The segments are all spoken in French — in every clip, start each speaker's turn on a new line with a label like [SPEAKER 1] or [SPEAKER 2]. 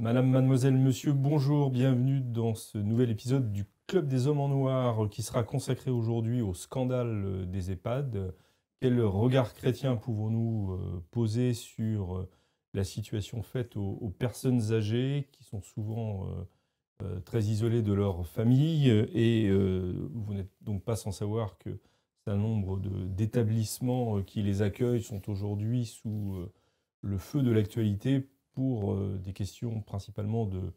[SPEAKER 1] Madame, mademoiselle, monsieur, bonjour, bienvenue dans ce nouvel épisode du Club des Hommes en Noir qui sera consacré aujourd'hui au scandale euh, des EHPAD. Quel regard chrétien pouvons-nous euh, poser sur euh, la situation faite aux, personnes âgées qui sont souvent très isolées de leur famille et vous n'êtes donc pas sans savoir que un nombre d'établissements qui les accueillent sont aujourd'hui sous le feu de l'actualité pour euh, des questions principalement de,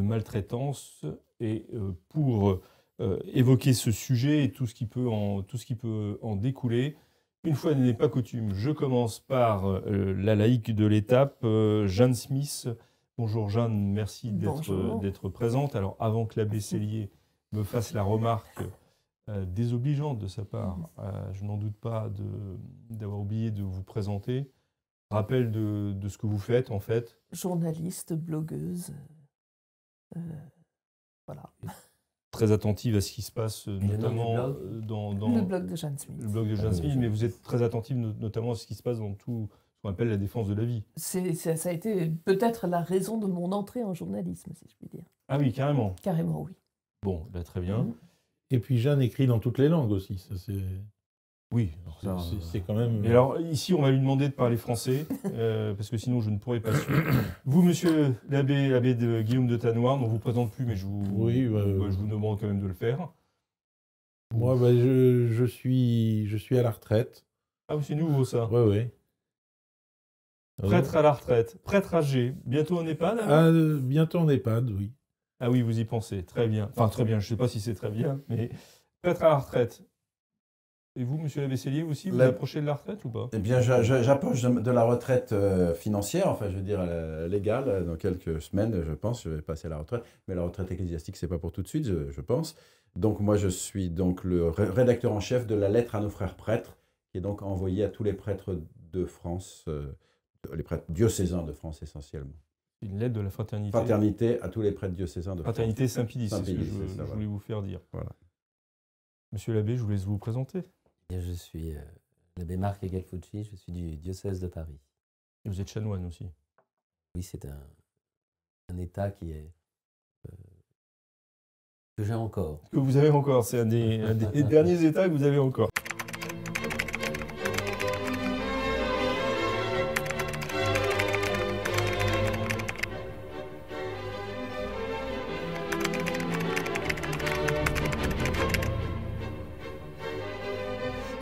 [SPEAKER 1] maltraitance et euh, pour euh, évoquer ce sujet et tout ce qui peut en, tout ce qui peut en découler. Une fois n'est pas coutume, je commence par la laïque de l'étape, Jeanne Smith. Bonjour Jeanne, merci d'être présente. Alors avant que l'abbé Cellier me fasse la remarque désobligeante de sa part, mhm. je n'en doute pas d'avoir oublié de vous présenter, rappel de, ce que vous faites en fait
[SPEAKER 2] Journaliste, blogueuse. Euh, voilà.
[SPEAKER 1] très attentive à ce qui se passe, notamment euh, dans, le blog de Jeanne Smith. Le blog de Jeanne ah Smith, mais vous êtes très attentive notamment à ce qui se passe dans tout ce qu'on appelle la défense de la vie.
[SPEAKER 2] C'est, ça, a été peut-être la raison de mon entrée en journalisme, si je puis
[SPEAKER 3] dire. Ah oui, carrément. Carrément, oui. Bon, bah, très bien. Mm. Et puis Jeanne écrit dans toutes les langues aussi, ça c'est. Oui, euh, c'est quand même. Et alors
[SPEAKER 1] ici, on va lui demander de parler français, euh, parce que sinon je ne pourrais pas suivre. Vous, monsieur l'abbé, de Guillaume de Tannoy, on ne vous présente plus, mais je vous, bah, je euh, vous demande quand même de le faire.
[SPEAKER 3] Moi, bah, je, suis, je suis à la retraite. Ah, c'est nouveau ça. Oui, oui. Ah prêtre
[SPEAKER 1] à la retraite, prêtre âgé, bientôt en EHPAD hein ah, Bientôt en EHPAD, oui. Ah oui, vous y pensez, très bien. Enfin, très bien, je ne sais pas si c'est très bien, mais prêtre à la retraite, et vous, monsieur vous aussi, vous approchez de la retraite ou pas Eh bien, j'approche
[SPEAKER 4] de la retraite euh, financière, enfin, je veux dire euh, légale. Euh, dans quelques semaines, je pense, je vais passer à la retraite. Mais la retraite ecclésiastique, c'est pas pour tout de suite, je, pense. Donc, moi, je suis donc le rédacteur en chef de la lettre à nos frères prêtres, qui est donc envoyée à tous les prêtres de France, les prêtres diocésains de France essentiellement.
[SPEAKER 1] Une lettre de la fraternité.
[SPEAKER 4] Fraternité à tous les prêtres diocésains de fraternité France. Fraternité saint je, voulais
[SPEAKER 1] vous faire dire. Voilà. Monsieur l'abbé, je vous laisse vous présenter.
[SPEAKER 5] Je suis euh, l'abbé Marc Egelfucci, je suis du diocèse de Paris. vous êtes chanoine aussi Oui, c'est un, état qui est. Euh, que j'ai encore.
[SPEAKER 1] Que vous avez encore, c'est un des derniers états que vous avez encore.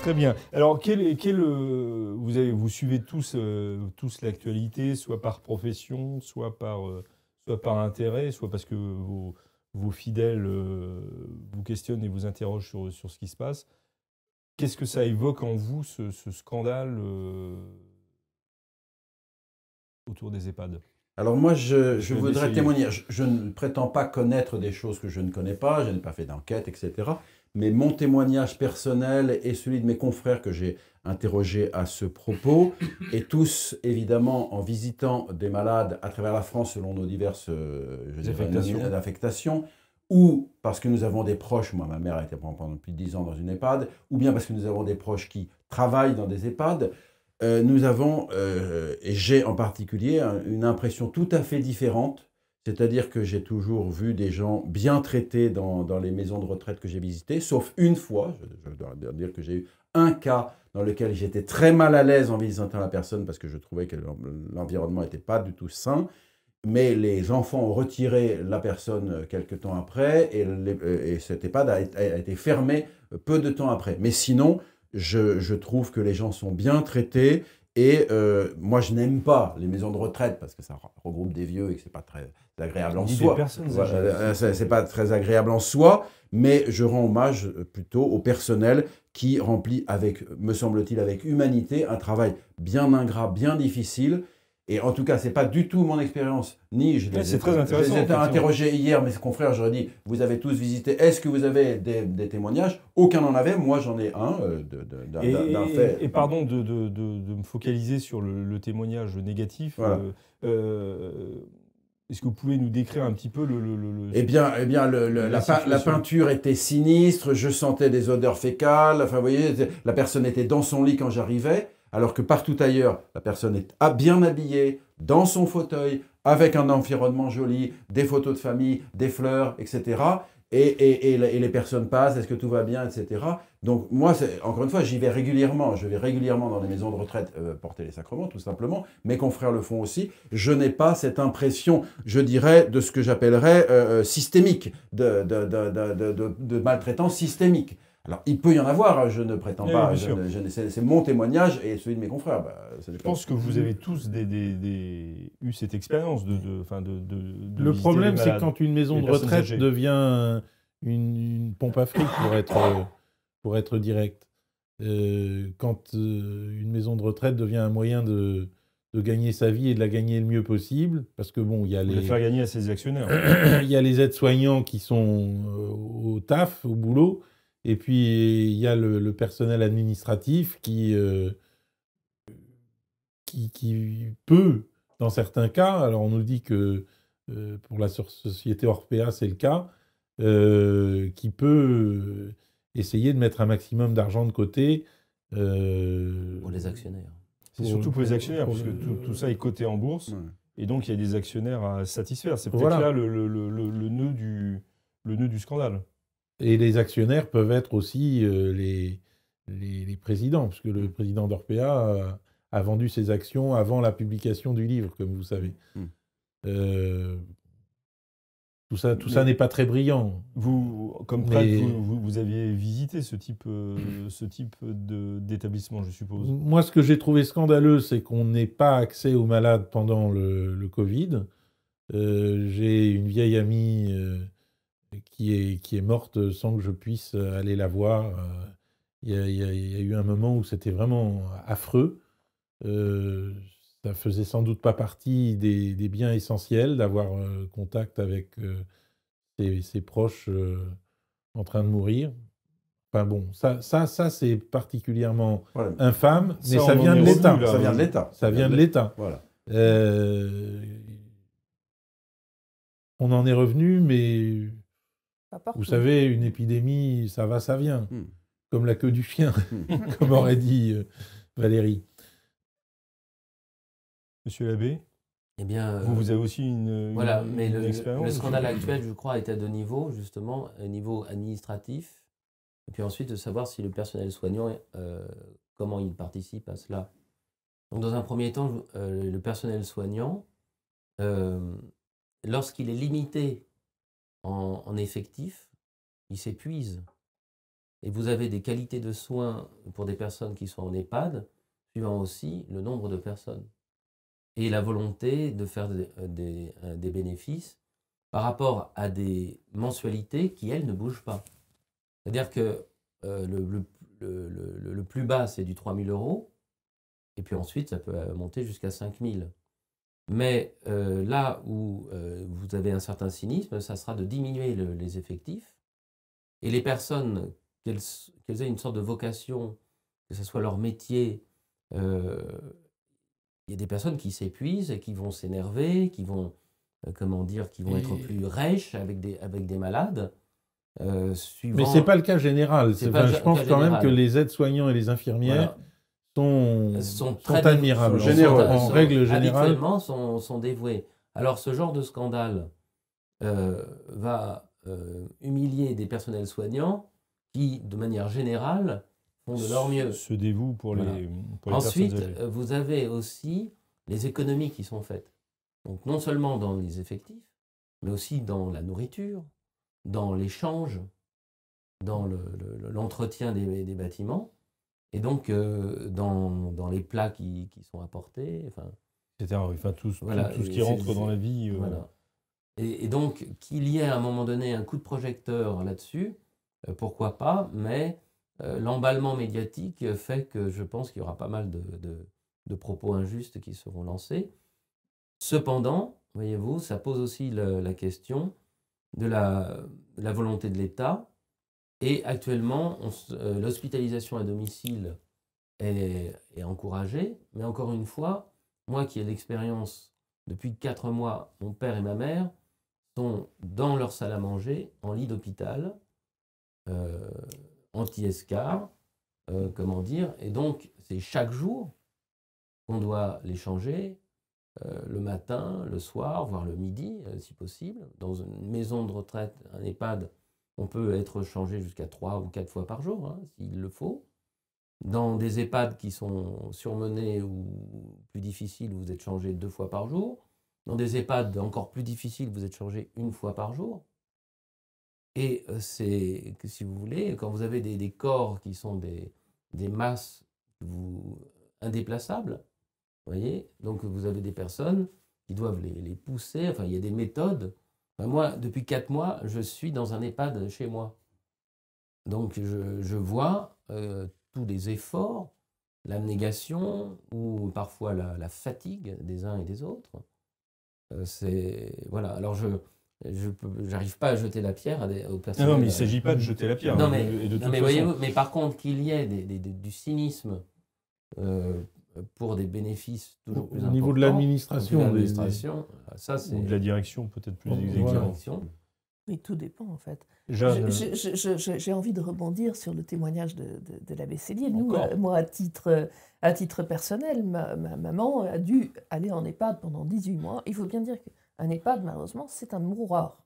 [SPEAKER 1] Très bien. Alors, quel, euh, vous, vous suivez tous, euh, tous l'actualité, soit par profession, soit par, euh, soit par intérêt, soit parce que vos, fidèles vous questionnent et vous interrogent sur, sur ce qui se passe. Qu'est-ce que ça évoque en vous, ce,
[SPEAKER 4] scandale autour des EHPAD alors moi, je, voudrais témoigner. Je, je, ne prétends pas connaître des choses que je ne connais pas, je n'ai pas fait d'enquête, etc mais mon témoignage personnel et celui de mes confrères que j'ai interrogés à ce propos, et tous, évidemment, en visitant des malades à travers la France selon nos diverses euh, affectations. ou parce que nous avons des proches, moi ma mère a été pendant plus de 10 ans dans une EHPAD, ou bien parce que nous avons des proches qui travaillent dans des EHPAD, euh, nous avons, euh, et j'ai en particulier, une impression tout à fait différente c'est-à-dire que j'ai toujours vu des gens bien traités dans, les maisons de retraite que j'ai visitées, sauf une fois, je, dois dire que j'ai eu un cas dans lequel j'étais très mal à l'aise en visitant la personne parce que je trouvais que l'environnement n'était pas du tout sain. Mais les enfants ont retiré la personne euh, quelque temps après et, euh, cet EHPAD a, été fermé euh, peu de temps après. Mais sinon, je trouve que les gens sont bien traités et euh, moi, je n'aime pas les maisons de retraite parce que ça regroupe des vieux et que c'est pas très agréable en soi. Euh, c'est pas très agréable en soi, mais je rends hommage euh, plutôt au personnel qui remplit avec, me semble-t-il, avec humanité, un travail bien ingrat, bien difficile et en tout cas, c'est pas du tout mon expérience, ni je les ai, très intéressant, hier, mes confrères, j'aurais dit, vous avez tous visité, est-ce que vous avez des, témoignages Aucun n'en avait, moi j'en ai un euh, d'un fait. Et, pardon
[SPEAKER 1] de, me focaliser sur le, témoignage négatif. Euh, euh, est-ce que vous pouvez nous décrire un petit peu le... le, eh bien, eh bien la, la, peinture
[SPEAKER 4] était sinistre, je sentais des odeurs fécales, enfin vous voyez, la personne était dans son lit quand j'arrivais alors que partout ailleurs, la personne est bien habillée, dans son fauteuil, avec un environnement joli, des photos de famille, des fleurs, etc. Et, les personnes passent, est-ce que tout va bien, etc. Donc moi, encore une fois, j'y vais régulièrement. Je vais régulièrement dans les maisons de retraite euh, porter les sacrements, tout simplement. Mes confrères le font aussi. Je n'ai pas cette impression, je dirais, de ce que j'appellerais euh, euh, systémique, de, de maltraitance systémique. Alors, il peut y en avoir, hein, je ne prétends pas. c'est mon témoignage et celui de mes confrères. Bah, je pense que vous avez
[SPEAKER 1] tous eu cette expérience de. de, Le problème, c'est quand une maison de retraite
[SPEAKER 3] devient une, pompe à fric, pour être, euh, pour être direct. Euh, quand euh, une maison de retraite devient un moyen de, gagner sa vie et de la gagner le mieux possible, parce que bon, il y a les... les... faire gagner à ses actionnaires. Il y a les aides-soignants qui sont au taf, au boulot, et puis, il y a le, personnel administratif qui, euh, qui, qui, peut, dans certains cas, alors on nous dit que euh, pour la société Orpea, c'est le cas, euh, qui peut essayer de mettre un maximum d'argent de côté. pour les actionnaires. C'est surtout pour les actionnaires, parce que tout, ça est coté en bourse. Et donc, il y a des actionnaires à satisfaire. C'est
[SPEAKER 1] peut-être là le, le, nœud du, le nœud du scandale.
[SPEAKER 3] Et les actionnaires peuvent être aussi euh, les, les, les, présidents, puisque le mm. président d'Orpea a, vendu ses actions avant la publication du livre, comme vous savez. Mm. Euh, tout ça, tout ça n'est pas très brillant. Vous,
[SPEAKER 1] comme prêtre, vous, aviez visité ce type, euh, ce type d'établissement, je suppose.
[SPEAKER 3] Moi, ce que j'ai trouvé scandaleux, c'est qu'on n'ait pas accès aux malades pendant le, le Covid. j'ai une vieille amie qui est, qui est morte sans que je puisse euh, aller la voir. Euh, il y, a, eu un moment où c'était vraiment affreux. Euh, ça faisait sans doute pas partie des, des biens essentiels d'avoir euh, contact avec ses, proches en train de mourir. Enfin bon, ça, ça, ça c'est particulièrement infâme, mais ça, vient de l'État. Ça vient de l'État. Ça vient de l'État. Voilà. on en est revenu, mais vous savez, une épidémie, ça va, ça vient. Hmm. Comme la queue du chien, hmm. comme aurait dit euh, Valérie. Monsieur l'abbé eh bien, euh, vous, vous,
[SPEAKER 5] avez aussi une, voilà, mais le, expérience. Le scandale actuel, je crois, est à deux niveaux, justement, un niveau administratif, et puis ensuite de savoir si le personnel soignant, euh, comment il participe à cela. Donc, dans un premier temps, le personnel soignant, lorsqu'il est limité en, effectif, ils s'épuisent. Et vous avez des qualités de soins pour des personnes qui sont en EHPAD, suivant aussi le nombre de personnes. Et la volonté de faire des, euh, euh, bénéfices par rapport à des mensualités qui, elles, ne bougent pas. C'est-à-dire que euh, le, le, plus bas, c'est du 3 000 euros, et puis ensuite, ça peut monter jusqu'à 5 000. Mais euh, là où euh, vous avez un certain cynisme, ça sera de diminuer les effectifs. Et les personnes, qu'elles aient une sorte de vocation, que ce soit leur métier, euh, il y a des personnes qui s'épuisent et qui vont s'énerver, qui vont, comment dire, qui vont être plus rêches avec des, avec des malades. Mais ce n'est pas le cas
[SPEAKER 3] général. je pense quand même que les aides-soignants et les infirmières sont, sont, admirables. en règle générale.
[SPEAKER 5] Habituellement, sont, dévoués. Alors, ce genre de scandale euh, va euh, humilier des personnels soignants qui, de manière générale, font de leur mieux. Se dévouent pour les, Ensuite, vous avez aussi les économies qui sont faites. Donc, non seulement dans les effectifs, mais aussi dans la nourriture, dans l'échange, dans l'entretien des bâtiments. Et donc, euh, dans, dans, les plats qui, qui sont apportés, enfin, Enfin, tout, tout, ce qui rentre dans la vie. Euh. Et, donc, qu'il y ait à un moment donné un coup de projecteur là-dessus, euh, pourquoi pas, mais l'emballement médiatique fait que je pense qu'il y aura pas mal de, de, propos injustes qui seront lancés. Cependant, voyez-vous, ça pose aussi la question de la, la volonté de l'État et actuellement, euh, l'hospitalisation à domicile est, encouragée, mais encore une fois, moi qui ai l'expérience depuis quatre mois, mon père et ma mère sont dans leur salle à manger, en lit d'hôpital, euh, anti-escar, euh, comment dire, et donc c'est chaque jour qu'on doit les changer, le matin, le soir, voire le midi, si possible, dans une maison de retraite, un EHPAD on peut être changé jusqu'à trois ou quatre fois par jour, hein, s'il le faut. Dans des EHPAD qui sont surmenés ou plus difficiles, vous êtes changé deux fois par jour. Dans des EHPAD encore plus difficiles, vous êtes changé une fois par jour. Et euh, c'est que, si vous voulez, quand vous avez des, corps qui sont des, des masses vous, indéplaçables, voyez, donc vous avez des personnes qui doivent les, les pousser, enfin il y a des méthodes bah, moi, depuis quatre mois, je suis dans un EHPAD chez moi. Donc je, je vois euh, tous les efforts, l'abnégation ou parfois la, fatigue des uns et des autres. Euh, c'est voilà. Alors je n'arrive pas à jeter la pierre aux ah personnes. Non, mais il ne s'agit pas de euh, jeter la pierre. Non, hein, mais, mais, mais par contre, qu'il y ait des, du cynisme pour des bénéfices toujours plus importants. Au niveau de l'administration. ça c'est... de la direction peut-être plus
[SPEAKER 1] exactement.
[SPEAKER 2] Mais tout dépend en fait. Euh, j'ai envie de rebondir sur le témoignage de, de, l'abbé Célier. Nous, euh, moi, à titre, euh, à titre personnel, ma, maman a dû aller en EHPAD pendant 18 mois. Il faut bien dire qu'un EHPAD, malheureusement, c'est un mouroir.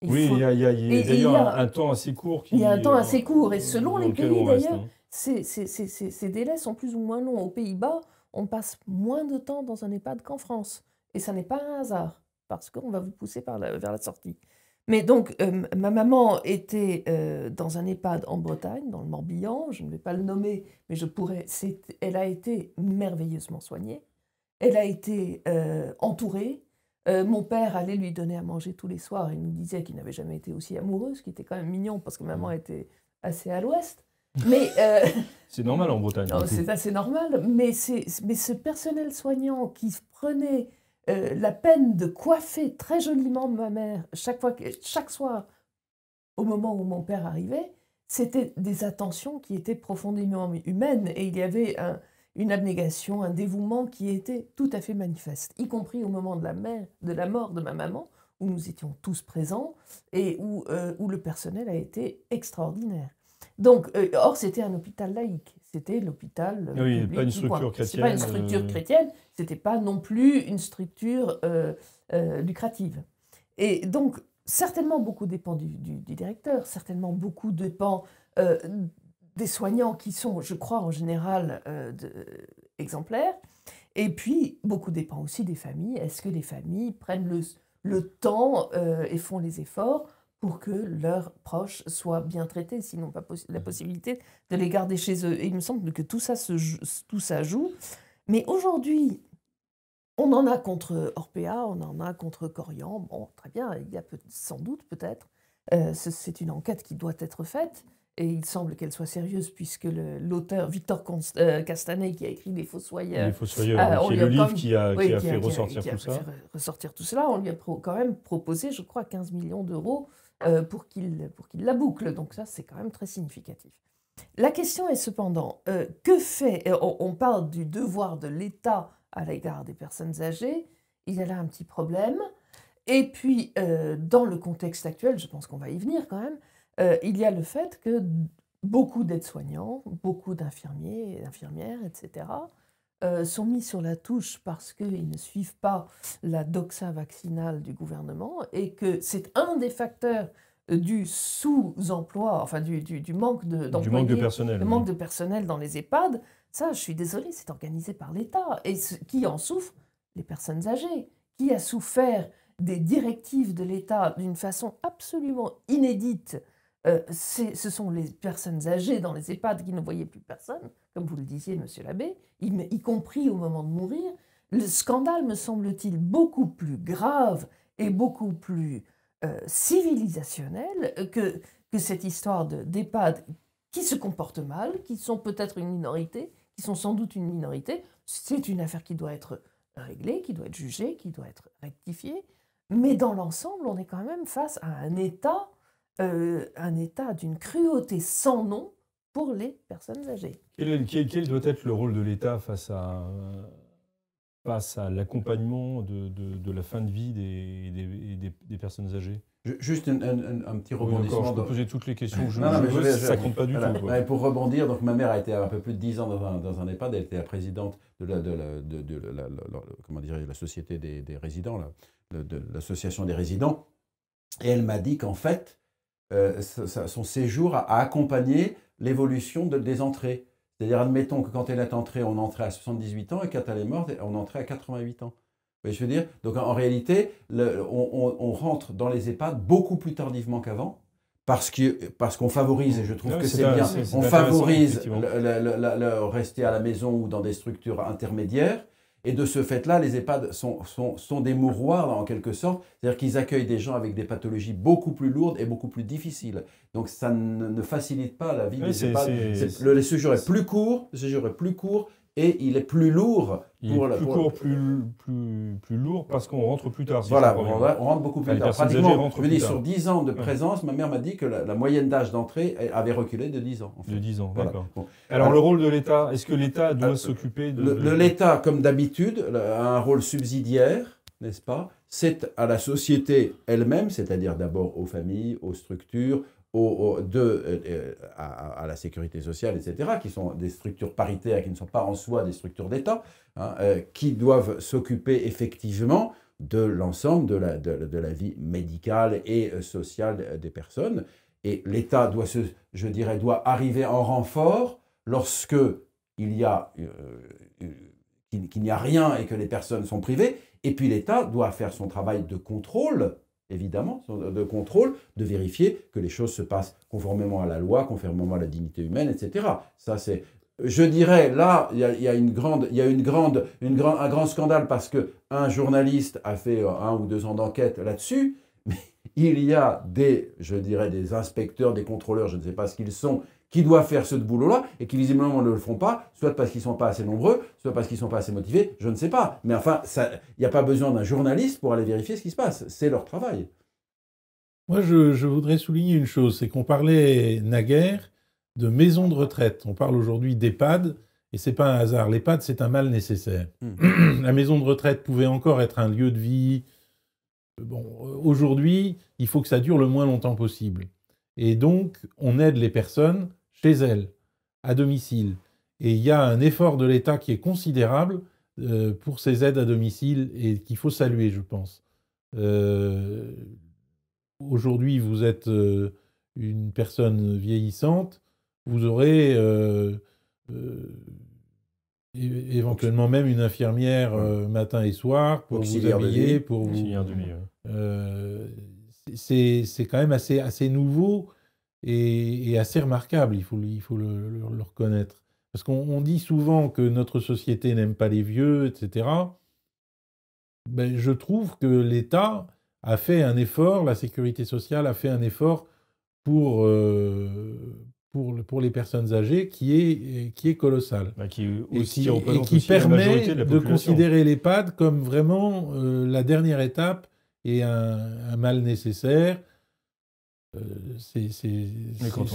[SPEAKER 2] Il oui, il y a, d'ailleurs un, temps assez court. il y a un temps assez court, et selon les pays d'ailleurs, hein ces, délais sont plus ou moins longs. Aux Pays-Bas, on passe moins de temps dans un EHPAD qu'en France. Et ça n'est pas un hasard, parce qu'on va vous pousser vers la sortie. Mais donc, euh, ma maman était euh, dans un EHPAD en Bretagne, dans le Morbihan, je ne vais pas le nommer, mais je pourrais. Elle a été merveilleusement soignée, elle a été euh, entourée. mon père allait lui donner à manger tous les soirs, il nous disait qu'il n'avait jamais été aussi amoureux, ce qui était quand même mignon parce que maman mmh. était assez à l'ouest. Mais euh,
[SPEAKER 1] c'est normal en Bretagne. C'est
[SPEAKER 2] assez normal, mais, mais ce personnel soignant qui prenait euh, la peine de coiffer très joliment ma mère chaque, fois, chaque soir au moment où mon père arrivait, c'était des attentions qui étaient profondément humaines et il y avait une abnégation, un dévouement qui était tout à fait manifeste, y compris au moment de la, de la mort de ma maman, où nous étions tous présents et où, euh, où le personnel a été extraordinaire. Donc, euh, or, c'était un hôpital laïque. C'était l'hôpital. Euh, oui, public, pas une structure chrétienne. pas une structure euh, chrétienne. C'était pas non plus une structure lucrative. Et donc, certainement beaucoup dépend du, directeur, certainement beaucoup dépend des soignants qui sont, je crois, en général exemplaires. Et puis, beaucoup dépend aussi des familles. Est-ce que les familles prennent le, temps et font les efforts pour que leurs proches soient bien traités, sinon pas la mmh. possibilité de les garder chez eux. Et il me semble que tout ça, se tout ça joue. Mais aujourd'hui, on en a contre Orpea, on en a contre Corian. Bon, très bien, il y a sans doute, peut-être. Euh, c'est une enquête qui doit être faite. Et il semble qu'elle soit sérieuse, puisque l'auteur Victor euh, Castanet, qui a écrit Les Fossoyeurs, euh, qui le livre qui a, fait ressortir tout ça. cela, on lui a quand même proposé, je crois, 15 millions d'euros euh, pour qu'il la boucle. Donc ça, c'est quand même très significatif. La question est cependant, euh, que fait, euh, on, parle du devoir de l'État à l'égard des personnes âgées, il y a là un petit problème, et puis dans le contexte actuel, je pense qu'on va y venir quand même, il y a le fait que beaucoup d'aides-soignants, beaucoup d'infirmiers et d'infirmières, etc., euh, sont mis sur la touche parce qu'ils ne suivent pas la doxa vaccinale du gouvernement et que c'est un des facteurs euh, du sous-emploi, enfin du, du, manque de, du manque de personnel, de personnel dans les EHPAD, ça, je suis désolée, c'est organisé par l'État. Et qui en souffre Les personnes âgées. Qui a souffert des directives de l'État d'une façon absolument inédite euh, Ce sont les personnes âgées dans les EHPAD qui ne voyaient plus personne comme vous le disiez, monsieur l'abbé, y compris au moment de mourir, le scandale me semble-t-il beaucoup plus grave et beaucoup plus euh, civilisationnel que, que cette histoire d'EHPAD qui se comportent mal, qui sont peut-être une minorité, qui sont sans doute une minorité. C'est une affaire qui doit être réglée, qui doit être jugée, qui doit être rectifiée. Mais dans l'ensemble, on est quand même face à un État, euh, un État d'une cruauté sans nom, les personnes âgées.
[SPEAKER 1] Quel, doit être le rôle de l'État face à, face à l'accompagnement de, la fin de vie
[SPEAKER 4] des, des, personnes âgées
[SPEAKER 1] Juste un, petit rebondissement. je poser toutes les questions
[SPEAKER 4] ça compte pas du tout. pour rebondir, donc ma mère a été un peu plus de 10 ans dans un, EHPAD, elle était la présidente de la, de comment la société des, des résidents, l'association des résidents, et elle m'a dit qu'en fait, euh, son séjour a accompagné l'évolution de, des entrées. C'est-à-dire, admettons que quand elle est entrée, on entrait à 78 ans, et quand elle est morte, on entrait à 88 ans. je veux dire Donc en, réalité, on, rentre dans les EHPAD beaucoup plus tardivement qu'avant, parce qu'on parce qu'on favorise, et je trouve que c'est bien, on favorise le, rester à la maison ou dans des structures intermédiaires, et de ce fait-là, les EHPAD sont, des mouroirs en quelque sorte, c'est-à-dire qu'ils accueillent des gens avec des pathologies beaucoup plus lourdes et beaucoup plus difficiles. Donc ça ne, facilite pas la vie des EHPAD. Le, le séjour est plus court, le séjour est plus court, et il est plus lourd plus court,
[SPEAKER 1] plus, plus, lourd parce qu'on rentre plus tard. voilà, on, rentre beaucoup plus tard. sur 10 ans de
[SPEAKER 4] présence, ma mère m'a dit que la, moyenne d'âge d'entrée avait reculé de 10 ans. De 10 ans, d'accord. Alors, le rôle de l'État, est-ce que l'État euh, doit s'occuper de... Le, L'État, comme d'habitude, a un rôle subsidiaire, n'est-ce pas C'est à la société elle-même, c'est-à-dire d'abord aux familles, aux structures, de, euh, euh, à, la sécurité sociale, etc., qui sont des structures paritaires, qui ne sont pas en soi des structures d'État, hein, euh, qui doivent s'occuper effectivement de l'ensemble de la, vie médicale et sociale des personnes. Et l'État doit, se, je dirais, doit arriver en renfort lorsque il y a qu'il n'y a rien et que les personnes sont privées. Et puis l'État doit faire son travail de contrôle évidemment, de contrôle, de vérifier que les choses se passent conformément à la loi, conformément à la dignité humaine, etc. Ça, c'est. Je dirais, là, il y a, une grande, y a une grande, une un grand scandale parce que un journaliste a fait euh, un ou deux ans d'enquête là-dessus, mais il y a des, je dirais, des inspecteurs, des contrôleurs, je ne sais pas ce qu'ils sont, qui doivent faire ce boulot-là et qui visiblement ne le font pas, soit parce qu'ils ne sont pas assez nombreux, soit parce qu'ils ne sont pas assez motivés, je ne sais pas. Mais enfin, il n'y a pas besoin d'un journaliste pour aller vérifier ce qui se passe. C'est leur travail.
[SPEAKER 3] Moi, je, voudrais souligner une chose, c'est qu'on parlait naguère de maison de retraite. On parle aujourd'hui d'EHPAD, et c'est pas un hasard. L'EHPAD, c'est un mal nécessaire. Hmm. La maison de retraite pouvait encore être un lieu de vie. Bon, aujourd'hui, il faut que ça dure le moins longtemps possible. Et donc, on aide les personnes chez elles, à domicile. Et il y a un effort de l'État qui est considérable euh, pour ces aides à domicile et qu'il faut saluer, je pense. Euh, aujourd'hui, vous êtes euh, une personne vieillissante, vous aurez éventuellement même une infirmière matin et soir pour vous habiller, pour C'est quand même assez, assez nouveau et, assez remarquable, il faut, le, reconnaître. Parce qu'on dit souvent que notre société n'aime pas les vieux, etc. Ben, je trouve que l'État a fait un effort, la sécurité sociale a fait un effort pour, euh, pour, les personnes âgées qui est, qui est colossal. Bah, aussi et qui, permet de, considérer l'EHPAD comme vraiment euh, la dernière étape et un, un mal nécessaire euh, c'est ce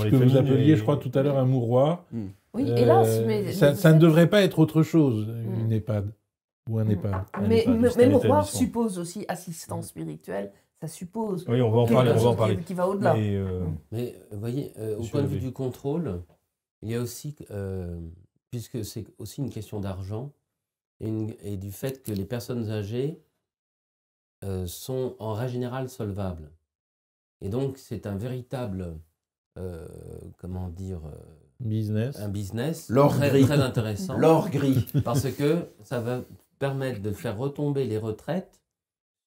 [SPEAKER 3] que vous appeliez, je crois, tout à l'heure un mouroir. Hmm. Oui, euh, hélas, mais, ça, ne devrait pas être autre chose, hmm. une EHPAD ou un hmm. EHPAD. mais, mouroir
[SPEAKER 2] suppose aussi assistance spirituelle, ça suppose. Oui, on va en parler, on va en parler. Qui, va au-delà. Mais, vous
[SPEAKER 5] euh, voyez, au point de vue du contrôle, il y a aussi, puisque c'est aussi une question d'argent et, et, du fait que les personnes âgées sont en règle générale solvables. Et donc, c'est un véritable, euh, comment dire, euh, business. un business très, gris. très intéressant. L'or gris. Parce que ça va permettre de faire retomber les retraites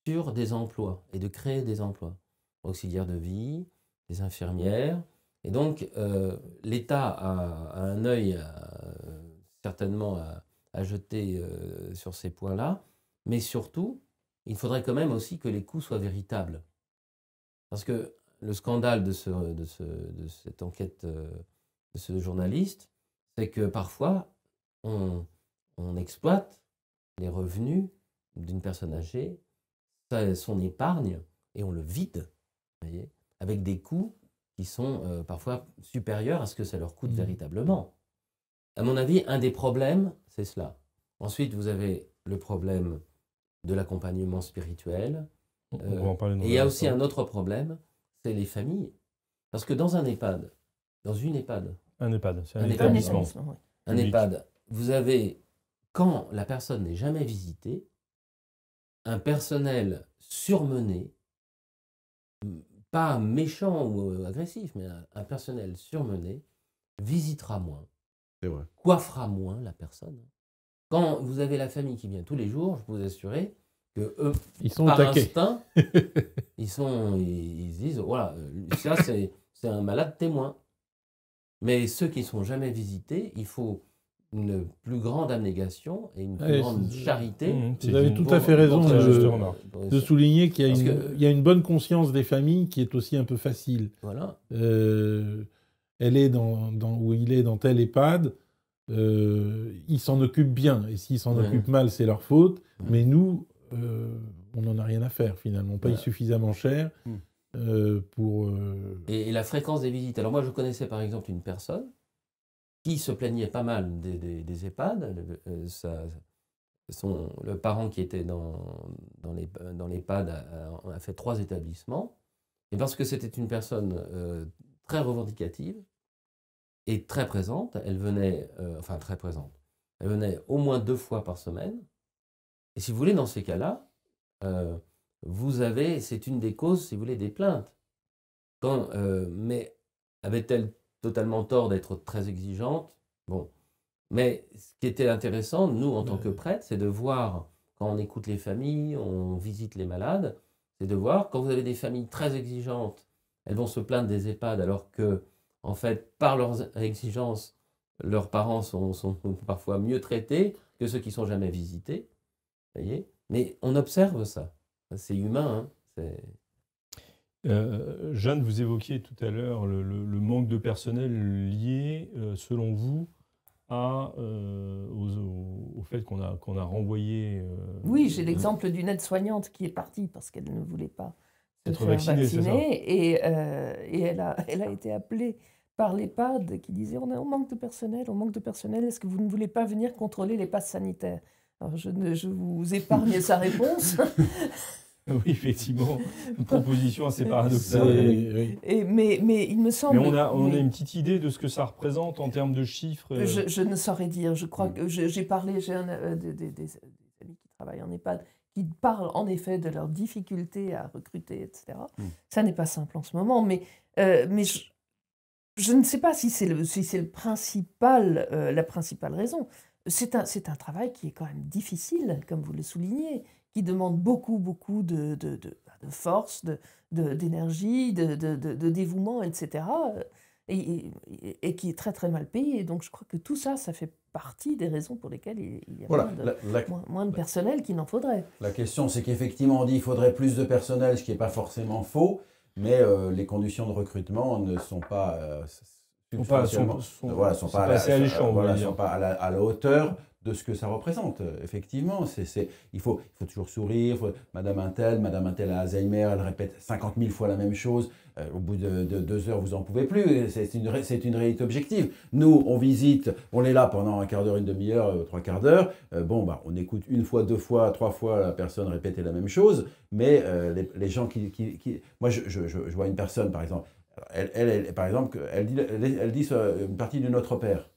[SPEAKER 5] sur des emplois et de créer des emplois. Auxiliaires de vie, des infirmières. Et donc, euh, l'État a, un œil certainement à, jeter sur ces points-là, mais surtout, il faudrait quand même aussi que les coûts soient véritables. Parce que le scandale de, cette enquête euh, de ce journaliste, c'est que parfois, on, exploite les revenus d'une personne âgée, son épargne, et on le vide, voyez, avec des coûts qui sont euh, parfois supérieurs à ce que ça leur coûte mmh. véritablement. À mon avis, un des problèmes, c'est cela. Ensuite, vous avez le problème de l'accompagnement spirituel, euh, et il y a aussi un autre problème, c'est les familles. Parce que dans un EHPAD, dans une EHPAD. Un EHPAD, un, EHPAD, vous avez, quand la personne n'est jamais visitée, un personnel surmené, pas méchant ou euh, agressif, mais un, personnel surmené, visitera moins. C'est vrai. Coiffera moins la personne. Quand vous avez la famille qui vient tous les jours, je vous assurer, que eux, ils sont par instinct, ils, sont, ils, disent, voilà, euh, ça c'est un malade témoin. Mais ceux qui sont jamais visités, il faut une plus grande abnégation et une plus grande charité. Mmh, Vous avez tout à fait raison de, de, souligner qu'il
[SPEAKER 3] y, a une bonne conscience des familles qui est aussi un peu facile. Voilà. Euh, elle est dans, dans, où il est dans tel EHPAD, euh, ils s'en occupent bien. Et s'ils s'en occupent mal, c'est leur faute. Mais nous, euh, on n'en a rien à faire finalement. pas paye suffisamment cher hmm. euh, pour. Euh,
[SPEAKER 5] et, la fréquence des visites. Alors moi, je connaissais par exemple une personne qui se plaignait pas mal des, des, EHPAD. Le, son, parent qui était dans, dans l'EHPAD a, a, fait trois établissements. Et parce que c'était une personne très revendicative et très présente, elle venait, enfin très présente, elle venait au moins deux fois par semaine et si vous voulez, dans ces cas-là, euh, vous avez, c'est une des causes, si vous voulez, des plaintes. Quand, euh, mais avait-elle totalement tort d'être très exigeante Bon. Mais ce qui était intéressant, nous, en tant que prêtres, c'est de voir, quand on écoute les familles, on visite les malades, c'est de voir, quand vous avez des familles très exigeantes, elles vont se plaindre des EHPAD alors que, en fait, par leurs exigences, leurs parents sont, sont parfois mieux traités que ceux qui sont jamais visités. Mais on observe ça. C'est humain. Hein.
[SPEAKER 1] Euh, Jeanne, vous évoquiez tout à l'heure le, manque de personnel lié, euh, selon vous, à, euh, au, fait qu'on a, qu'on a renvoyé. oui, j'ai l'exemple
[SPEAKER 2] d'une aide-soignante qui est partie parce qu'elle ne voulait pas être vaccinée. et, elle, a, elle a été appelée par l'EHPAD qui disait on, a, on manque de personnel, on manque de personnel, est-ce que vous ne voulez pas venir contrôler les passes sanitaires je, vous épargne sa réponse.
[SPEAKER 1] Oui, effectivement, une proposition assez paradoxale.
[SPEAKER 2] mais, mais il me semble. Mais on a, on a une
[SPEAKER 1] petite idée de ce que ça représente en termes de
[SPEAKER 2] chiffres. Euh. Je, ne saurais dire. Je crois mm. que j'ai parlé, j'ai euh, des, des, des, amis qui travaillent en EHPAD qui parlent en effet de leurs difficultés à recruter, etc. Mm. Ça n'est pas simple en ce moment, mais, euh, mais je, je, ne sais pas si c'est le, si le principal, la principale raison c'est un, travail qui est quand même difficile, comme vous le soulignez, qui demande beaucoup, beaucoup de, de, de, force, d'énergie, de, dévouement, etc. Euh, et, qui est très, très mal payé. Donc je crois que tout ça, ça fait partie des raisons pour lesquelles il y a moins, de, personnel qu'il n'en faudrait.
[SPEAKER 4] La question, c'est qu'effectivement, on dit qu'il faudrait plus de personnel, ce qui n'est pas forcément faux, mais euh, les conditions de recrutement ne sont pas... Euh, ne sont, pas, à la, hauteur de ce que ça représente. Effectivement, c'est, il, faut, il faut toujours sourire. Madame Intel, Madame Intel a Alzheimer, elle répète 50 000 fois la même chose. Euh, au bout de, deux heures, vous en pouvez plus. C'est une, réalité objective. Nous, on visite, on est là pendant un quart d'heure, une demi-heure, euh, trois quarts d'heure. Euh, bon, bah, on écoute une fois, deux fois, trois fois la personne répéter la même chose. Mais les, gens qui, Moi, je vois une personne, par exemple, elle, par exemple, elle dit, une partie de Notre Père.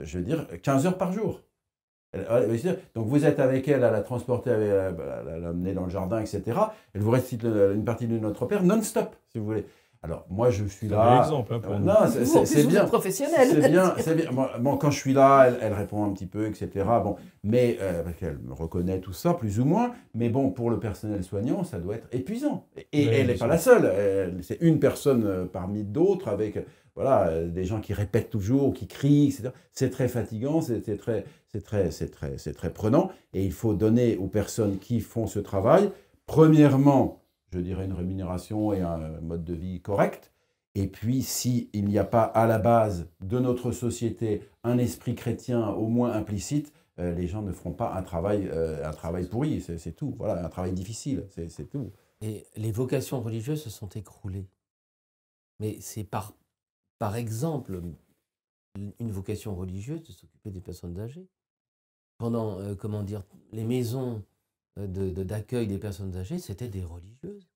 [SPEAKER 4] Je veux dire, 15 heures par jour. donc vous êtes avec elle, à la transporter, à l'amener dans le jardin, etc. Elle vous récite une partie de Notre Père non-stop, si vous voulez. Alors, moi, je suis là. Exemple, hein, euh, non, c'est bien. professionnel. C'est bien. Bon, quand je suis là, elle, répond un petit peu, etc. Bon, mais euh, elle me reconnaît tout ça, plus ou moins. Mais bon, pour le personnel soignant, ça doit être épuisant. Et, elle n'est pas la seule. C'est une personne euh, parmi d'autres avec voilà, des gens qui répètent toujours, qui crient, etc. C'est très fatigant, c'est très, c'est très, c'est très, c'est très prenant. Et il faut donner aux personnes qui font ce travail, premièrement, je dirais, une rémunération et un mode de vie correct. Et puis, s'il il n'y a pas à la base de notre société un esprit chrétien au moins implicite, euh, les gens ne feront pas un travail, euh, un travail pourri, c'est tout. Voilà, un travail difficile, c'est tout.
[SPEAKER 5] Et les vocations religieuses se sont écroulées. Mais c'est par, par exemple une vocation religieuse de s'occuper des personnes âgées. Pendant, euh, comment dire, les maisons euh, d'accueil de, des personnes âgées, c'était des religieuses.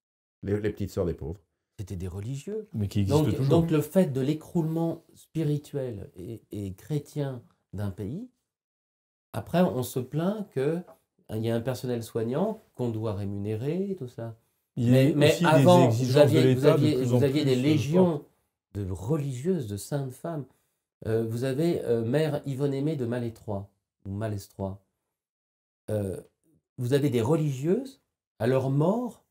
[SPEAKER 5] Les, petites sœurs des pauvres. C'était des religieux. Mais qui existent donc, toujours. Donc le fait de l'écroulement spirituel et, et chrétien d'un pays, après on se plaint que euh, il y a un personnel soignant qu'on doit rémunérer, tout ça. mais, avant, vous aviez, vous aviez, des légions de religieuses, de saintes femmes. Euh, vous avez Mère Yvonne Aimée de Malétroit, ou Malestroit. Euh, vous avez des religieuses, à leur mort,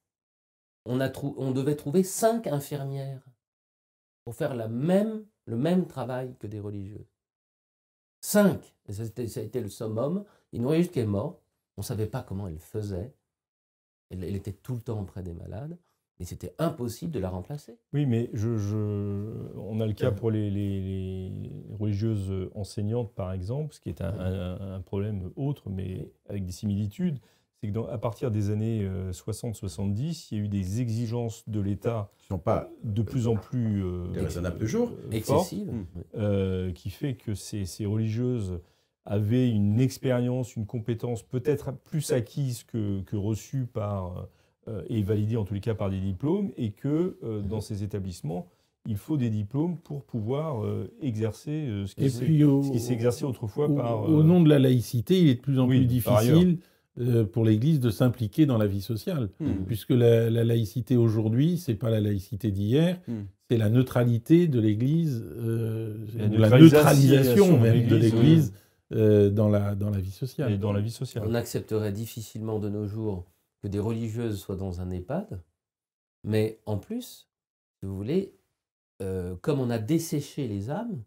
[SPEAKER 5] on, on devait trouver cinq infirmières pour faire la même, le même travail que des religieuses. Cinq, et ça, a été le summum. religieuse qui est mort, on ne savait pas comment elle faisait. elle était tout le temps auprès des malades mais c'était impossible de la remplacer.
[SPEAKER 1] Oui, mais je, on a le cas euh. pour les, religieuses enseignantes, par exemple, ce qui est un, problème autre, mais avec des similitudes. C'est que à partir des années 60-70, euh, il y a eu des exigences de l'État sont pas de plus en plus euh, excessives, mmh. qui fait que ces, religieuses avaient une expérience, une compétence peut-être plus acquise que, que reçue par euh, et validé en tous les cas par des diplômes et que euh, mhm. dans ces établissements, il faut des diplômes pour pouvoir euh, exercer ce qui exercé autrefois par... Au nom de
[SPEAKER 3] la laïcité, il est de plus en plus difficile pour l'Église de s'impliquer dans la vie sociale, mhm. puisque la, laïcité aujourd'hui, ce n'est pas la laïcité d'hier, mhm. c'est la neutralité de l'Église, la, neutralisation même de l'Église dans, la, dans la vie
[SPEAKER 5] sociale. Et dans la vie sociale. On accepterait difficilement de nos jours que des religieuses soient dans un EHPAD, mais en plus, si vous voulez, euh, comme on a desséché les âmes,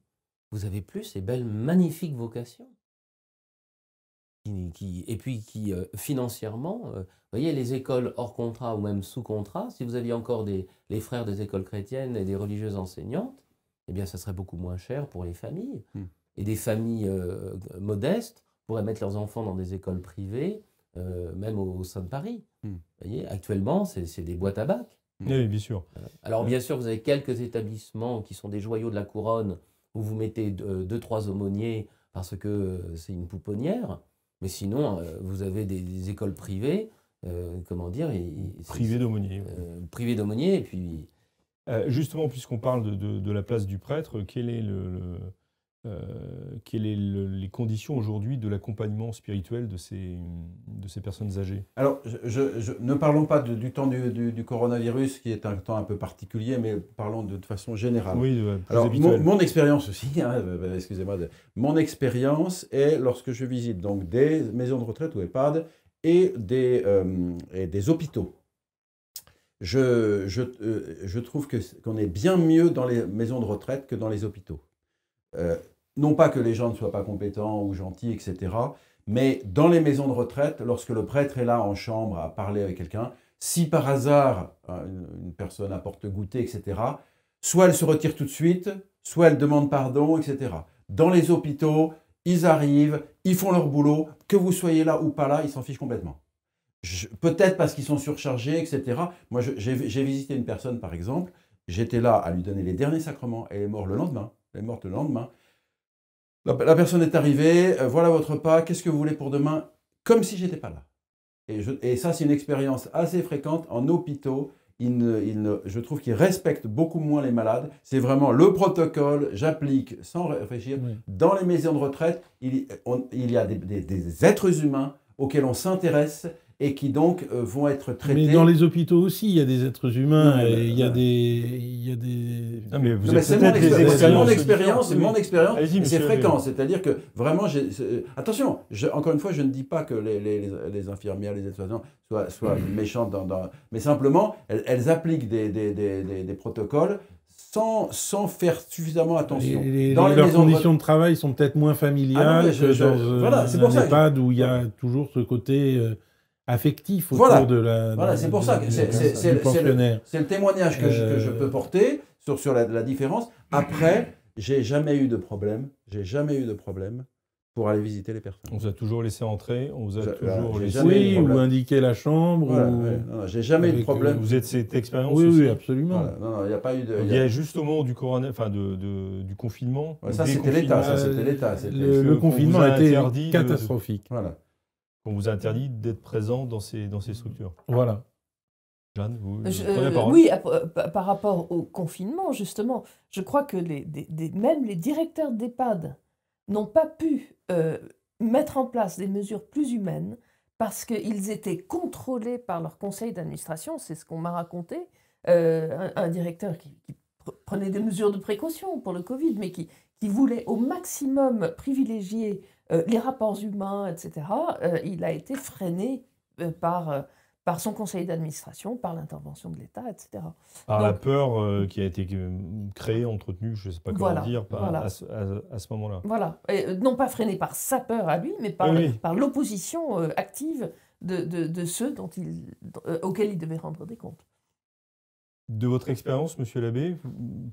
[SPEAKER 5] vous avez plus ces belles, magnifiques vocations. et puis qui, euh, financièrement, euh, voyez, les écoles hors contrat ou même sous contrat, si vous aviez encore des, les frères des écoles chrétiennes et des religieuses enseignantes, eh bien, ça serait beaucoup moins cher pour les familles. Hmm. Et des familles modestes pourraient mettre leurs enfants dans des écoles privées euh, même au, sein de Paris. Hmm. Vous voyez, actuellement, c'est des boîtes à bac. Oui, bien sûr. Alors, bien sûr, vous avez quelques établissements qui sont des joyaux de la couronne où vous mettez deux, trois aumôniers parce que euh, c'est une pouponnière. Mais sinon, euh, vous avez des, écoles privées, comment dire Privées d'aumôniers. privées d'aumôniers, et puis. justement, puisqu'on parle de, la place du prêtre,
[SPEAKER 1] quel est le euh, quelles sont les conditions aujourd'hui de l'accompagnement spirituel de ces, de ces personnes âgées
[SPEAKER 4] Alors, je, ne parlons pas du temps du, coronavirus, qui est un temps un peu particulier, mais parlons de, façon générale. Oui, Alors, mon, expérience aussi, hein, euh, euh, excusez-moi, mon expérience est lorsque je visite donc des maisons de retraite ou EHPAD et des, des hôpitaux. Je, je, trouve qu'on est bien mieux dans les maisons de retraite que dans les hôpitaux non pas que les gens ne soient pas compétents ou gentils, etc., mais dans les maisons de retraite, lorsque le prêtre est là en chambre à parler avec quelqu'un, si par hasard hein, une personne apporte goûter, etc., soit elle se retire tout de suite, soit elle demande pardon, etc. Dans les hôpitaux, ils arrivent, ils font leur boulot, que vous soyez là ou pas là, ils s'en fichent complètement. Peut-être parce qu'ils sont surchargés, etc. Moi, j'ai visité une personne, par exemple, j'étais là à lui donner les derniers sacrements, elle est morte le lendemain, elle est morte le lendemain, la, personne est arrivée, euh, voilà votre pas, qu'est-ce que vous voulez pour demain Comme si j'étais pas là. Et, ça, c'est une expérience assez fréquente en hôpitaux. je trouve qu'ils respectent beaucoup moins les malades. C'est vraiment le protocole, j'applique sans réfléchir. Dans les maisons de retraite, il, y a des êtres humains auxquels on s'intéresse et qui donc euh, vont être traités. Mais dans les
[SPEAKER 3] hôpitaux aussi, il y a des êtres humains, et il y a bah, des, il y a des. Non, mais, c'est mon, expérience, c'est mon expérience, c'est fréquent.
[SPEAKER 4] C'est-à-dire que vraiment, euh, attention. Je, encore une fois, je ne dis pas que les, infirmières, les aides soignants soient, soient méchantes, dans, mais simplement, elles, appliquent des, protocoles sans, sans, faire suffisamment attention. Les, dans les leurs conditions
[SPEAKER 3] de... travail sont peut-être moins familiales ah que dans euh, voilà, un, pour ça. où il y a toujours ce côté affectif autour voilà. de la. Voilà, c'est pour ça que c'est le, le, témoignage que, je, peux
[SPEAKER 4] euh, porter sur, sur la, différence. Après, j'ai jamais eu de problème. J'ai jamais eu de problème pour aller visiter les personnes.
[SPEAKER 1] On vous a toujours laissé entrer, on vous a toujours laissé oui, ou indiquer
[SPEAKER 3] la chambre. Je ou... J'ai jamais eu de euh, problème. Vous êtes cette expérience Oui, aussi.
[SPEAKER 4] absolument. y a pas eu de,
[SPEAKER 1] il y, a... juste au moment du, enfin, du confinement. ça, c'était l'État. Le, le, confinement a été catastrophique. Voilà qu'on vous interdit d'être présent dans ces, dans ces structures. Voilà. Jeanne, vous, euh, oui,
[SPEAKER 2] euh, par rapport au confinement, justement, je crois que les, même les directeurs d'EPAD n'ont pas pu euh, mettre en place des mesures plus humaines parce qu'ils étaient contrôlés par leur conseil d'administration, c'est ce qu'on m'a raconté, un, directeur qui prenait des mesures de précaution pour le Covid, mais qui, voulait au maximum privilégier euh, les rapports humains, etc., euh, il a été freiné euh, par, par son conseil d'administration, par l'intervention de l'État, etc. Par la
[SPEAKER 1] peur qui a été créée, entretenue, je ne sais pas comment dire, à, ce, moment-là.
[SPEAKER 2] Voilà, non pas freiné par sa peur à lui, mais par, par l'opposition active de, de, ceux dont il, auxquels il devait rendre des comptes.
[SPEAKER 1] De votre expérience, monsieur l'abbé,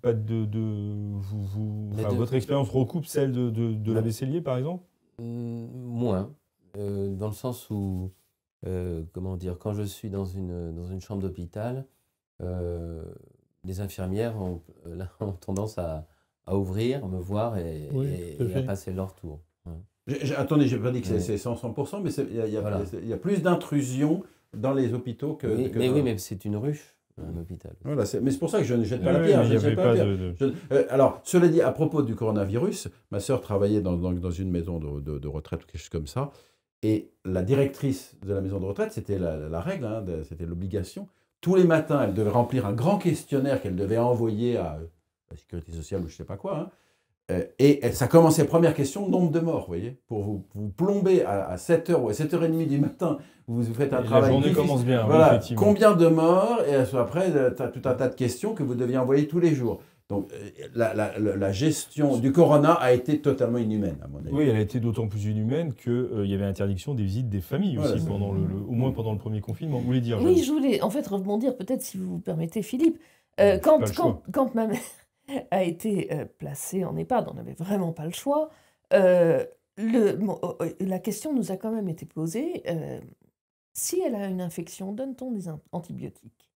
[SPEAKER 1] votre expérience recoupe celle de, l'abbé Cellier, par exemple
[SPEAKER 5] mm, Moins, euh, dans le sens où, euh, comment dire, quand je suis dans une, chambre d'hôpital, euh, les infirmières ont, tendance à, à, ouvrir, me voir et, à passer leur tour. attendez, je n'ai pas dit que c'est 100%,
[SPEAKER 4] mais il y, a plus d'intrusions dans les hôpitaux que... Mais, oui, mais c'est une ruche
[SPEAKER 5] un mm. hôpital. mais c'est pour ça que je ne jette pas la pierre.
[SPEAKER 4] alors, cela dit, à propos du coronavirus, ma sœur travaillait dans, une maison de, retraite ou quelque chose comme ça, et la directrice de la maison de retraite, c'était la, règle, hein, c'était l'obligation. Tous les matins, elle devait remplir un grand questionnaire qu'elle devait envoyer à la sécurité sociale ou je ne sais pas quoi, hein, euh, et ça commençait, première question, nombre de morts, vous voyez Pour vous, plomber à, 7h ou à 7h30 du matin, vous vous faites un travail. La journée commence bien, voilà. combien de morts Et après, euh, tu as tout un tas de questions que vous deviez envoyer tous les jours. Donc euh, la, gestion du corona a été totalement inhumaine, à mon avis. Oui,
[SPEAKER 1] elle a été d'autant plus inhumaine qu'il il y avait interdiction des visites des familles aussi, pendant le, au moins mm. pendant le premier confinement. Vous voulez dire Oui, je
[SPEAKER 2] voulais en fait rebondir, peut-être si vous vous permettez, Philippe. quand, quand, quand ma mère a été euh, placée en EHPAD, on n'avait vraiment pas le choix. Euh, oh, oh, la question nous a quand même été posée, euh, si elle a une infection, donne-t-on des antibiotiques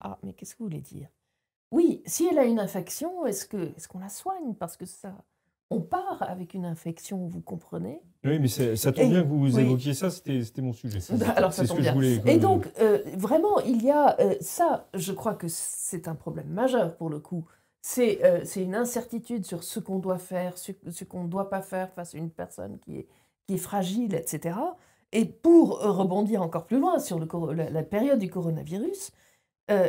[SPEAKER 2] Ah, mais qu'est-ce que vous voulez dire Oui, si elle a une infection, est-ce qu'on la soigne Parce que ça, on part avec une infection, vous comprenez Oui, mais ça tombe bien que vous
[SPEAKER 1] évoquiez ça, c'était mon sujet. Alors, ce que bien. Je voulais, et donc,
[SPEAKER 2] euh, euh, vraiment, il y a euh, ça, je crois que c'est un problème majeur pour le coup. C'est une incertitude sur ce qu'on doit faire, ce, qu'on ne doit pas faire face à une personne qui est, fragile, etc. Et pour rebondir encore plus loin sur la, période du coronavirus,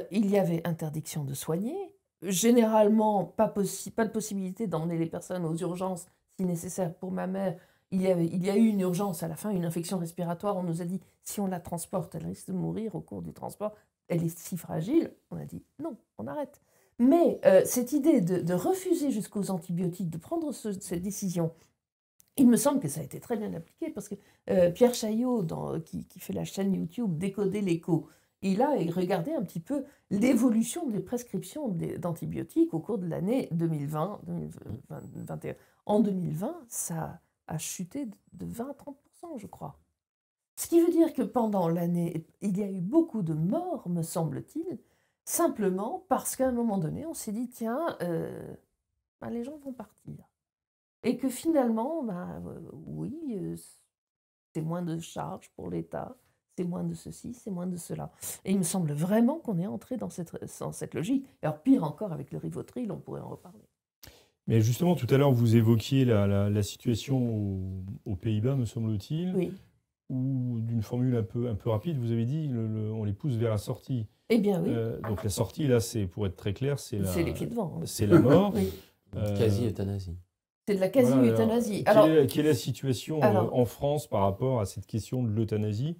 [SPEAKER 2] il y avait interdiction de soigner, généralement pas, pas de possibilité d'emmener les personnes aux urgences si nécessaire. Pour ma mère, il y, a eu une urgence à la fin, une infection respiratoire. On nous a dit, si on la transporte, elle risque de mourir au cours du transport. Elle est si fragile. On a dit, non, on arrête. Mais euh, cette idée de, refuser jusqu'aux antibiotiques, de prendre cette décision, il me semble que ça a été très bien appliqué parce que euh, Pierre Chaillot, qui, qui, fait la chaîne YouTube Décoder l'écho, il a regardé un petit peu l'évolution des prescriptions d'antibiotiques au cours de l'année 2020, 2021. En 2020, ça a chuté de 20 30 je crois. Ce qui veut dire que pendant l'année, il y a eu beaucoup de morts, me semble-t-il, simplement parce qu'à un moment donné, on s'est dit, tiens, euh, bah, les gens vont partir. Et que finalement, bah, euh, oui, euh, c'est moins de charges pour l'État, c'est moins de ceci, c'est moins de cela. Et il me semble vraiment qu'on est entré dans cette, dans cette logique. Alors pire encore avec le rivotril, on pourrait en reparler.
[SPEAKER 1] Mais justement, tout à l'heure, vous évoquiez la, la, situation aux, Pays-Bas, me semble-t-il, oui. où d'une formule un peu, un peu rapide, vous avez dit on les pousse vers la sortie. Eh bien oui. Euh, donc la sortie, là, c'est pour être très clair, c'est la, C'est hein. la mort. Euh, quasi-euthanasie. C'est de la quasi-euthanasie. alors, quelle, est, la situation euh, en France par rapport à cette question de l'euthanasie